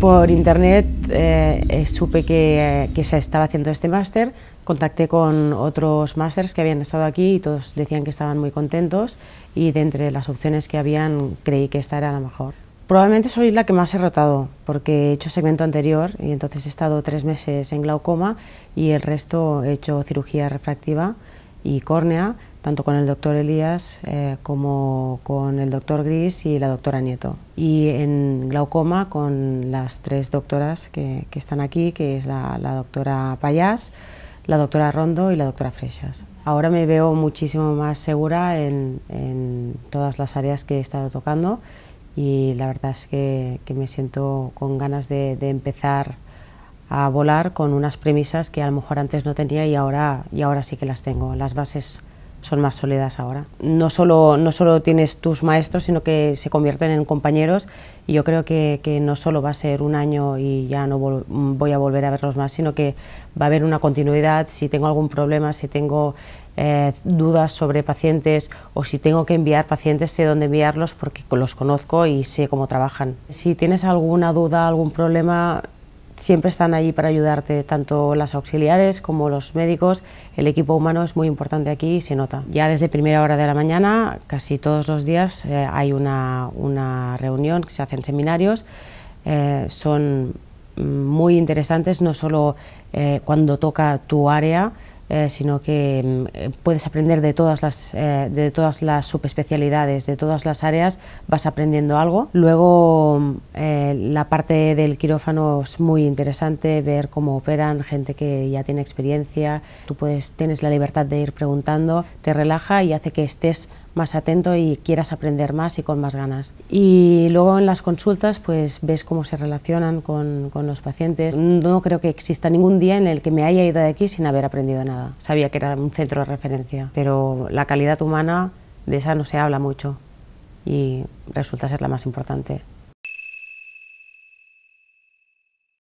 Por internet eh, eh, supe que, eh, que, se estaba haciendo este máster, contacté con otros másters que habían estado aquí y todos decían que estaban muy contentos y de entre las opciones que habían creí que esta era la mejor. Probablemente soy la que más he rotado porque he hecho segmento anterior y entonces he estado tres meses en glaucoma y el resto he hecho cirugía refractiva y córnea tanto con el doctor Elías eh, como con el doctor Gris y la doctora Nieto. Y en glaucoma con las tres doctoras que, están aquí, que es la, doctora Payas, la doctora Rondo y la doctora Freixas. Ahora me veo muchísimo más segura en, todas las áreas que he estado tocando y la verdad es que, me siento con ganas de, de, empezar a volar con unas premisas que a lo mejor antes no tenía y ahora, y ahora sí que las tengo. Las bases son más sólidas ahora. No solo, no solo tienes tus maestros, sino que se convierten en compañeros y yo creo que, no solo va a ser un año y ya no voy a volver a verlos más, sino que va a haber una continuidad. Si tengo algún problema, si tengo eh, dudas sobre pacientes o si tengo que enviar pacientes, sé dónde enviarlos porque los conozco y sé cómo trabajan. Si tienes alguna duda, algún problema, siempre están ahí para ayudarte tanto las auxiliares como los médicos. El equipo humano es muy importante aquí y se nota. Ya desde primera hora de la mañana, casi todos los días, eh, hay una, una, reunión, se hacen seminarios, eh, son mm, muy interesantes, no solo eh, cuando toca tu área, eh, sino que mm, eh, puedes aprender de todas, las, eh, de todas las subespecialidades, de todas las áreas, vas aprendiendo algo. Luego mm, la parte del quirófano es muy interesante, ver cómo operan, gente que ya tiene experiencia, tú puedes, tienes la libertad de ir preguntando, te relaja y hace que estés más atento y quieras aprender más y con más ganas. Y luego en las consultas pues ves cómo se relacionan con, con, los pacientes. No creo que exista ningún día en el que me haya ido de aquí sin haber aprendido nada. Sabía que era un centro de referencia, pero la calidad humana de esa no se habla mucho y resulta ser la más importante.